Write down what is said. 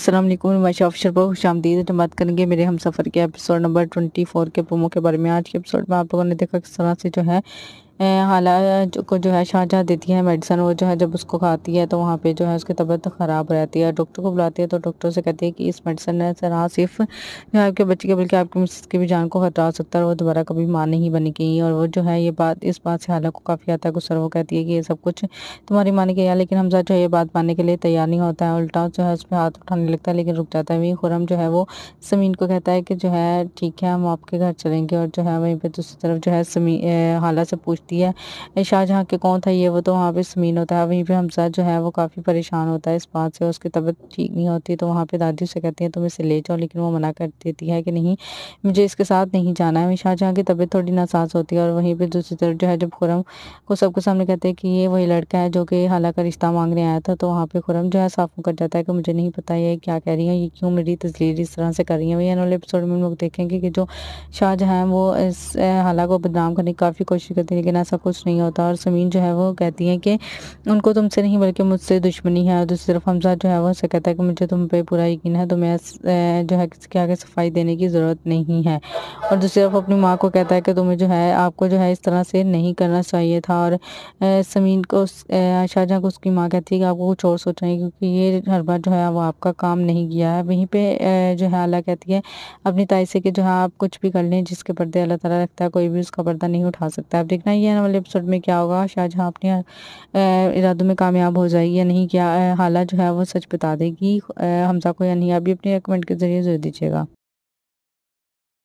असलम मैं अफसर पर खुश बात करेंगे मेरे हम सफ़र के एपिसोड नंबर ट्वेंटी फोर के प्रोमो के बारे में आज के एपिसोड में आप लोगों ने देखा किस तरह से जो है हाला को जो है शाहजहाँ देती है मेडिसन वो जो है जब उसको खाती है तो वहाँ पे जो है उसकी तबीयत ख़राब रहती है डॉक्टर को बुलाती है तो डॉक्टर से कहती है कि इस मेडिसन सर हाँ सिर्फ जो है आपके बच्चे के बल्कि आपकी मिसेस की भी जान को हटा सकता है और वो दोबारा कभी माँ नहीं गई और वो जो है ये बात इस बात से हाला को काफ़ी आता है गुस्सा वो कहती है कि ये सब कुछ तुम्हारी माने के यहाँ लेकिन हमजा जो है ये बात मानने के लिए तैयार नहीं होता है उल्टा जो है उस पर हाथ उठाने लगता है लेकिन रुक जाता है वहीं खुरम जो है वो समीन को कहता है कि जो है ठीक है हम आपके घर चलेंगे और जो है वहीं पर दूसरी तरफ जो है समी हाला से पूछ होती है शाहजहाँ के कौन था ये वो तो वहाँ पे समीन होता है वहीं पे हमजा जो है वो काफ़ी परेशान होता है इस बात से उसकी तबीयत ठीक नहीं होती तो वहाँ पे दादी उसे कहती है तुम इसे ले जाओ लेकिन वो मना कर देती है कि नहीं मुझे इसके साथ नहीं जाना है शाहजहाँ की तबीयत थोड़ी नासाज होती है और वहीं पर दूसरी तरफ जो है जब खुरम को सबके सामने कहते हैं कि ये वही लड़का है जो कि हालांकि रिश्ता मांगने आया था तो वहाँ पर खुरम जो है साफ मुकर जाता है कि मुझे नहीं पता ये क्या कह रही है ये क्यों मेरी तस्वीर इस तरह से कर रही है वही अनोले एपिसोड में लोग देखेंगे कि जो शाहजहाँ वो इस हालांकि को बदनाम करने की काफ़ी कोशिश करती है लेकिन ऐसा कुछ नहीं होता और समीन जो है वो कहती है कि उनको तुमसे नहीं बल्कि मुझसे दुश्मनी है और दूसरी तरफ हमजा जो है वो उससे कहता है कि मुझे तुम पे पूरा यकीन है तुम्हें जो है किसी के आगे सफाई देने की ज़रूरत नहीं है और दूसरी तरफ अपनी माँ को कहता है कि तुम्हें जो है आपको जो है इस तरह से नहीं करना चाहिए था और समीन को शाहजहाँ को उसकी माँ कहती है कि आपको कुछ और सोचना है क्योंकि ये हर बार जो है वो आपका काम नहीं किया है वहीं पर जो है अल्लाह कहती है अपनी ताई से कि जो है आप कुछ भी कर लें जिसके पर्दे अल्लाह तला रखता है कोई भी उसका पर्दा नहीं उठा सकता आप देखना ये आने वाले एपिसोड में क्या होगा शाहजहाँ अपने इरादों में कामयाब हो जाएगी या नहीं क्या हालात जो है वो सच बता देगी हमसा को या नहीं अभी अपने कमेंट के ज़रिए ज़रूर दीजिएगा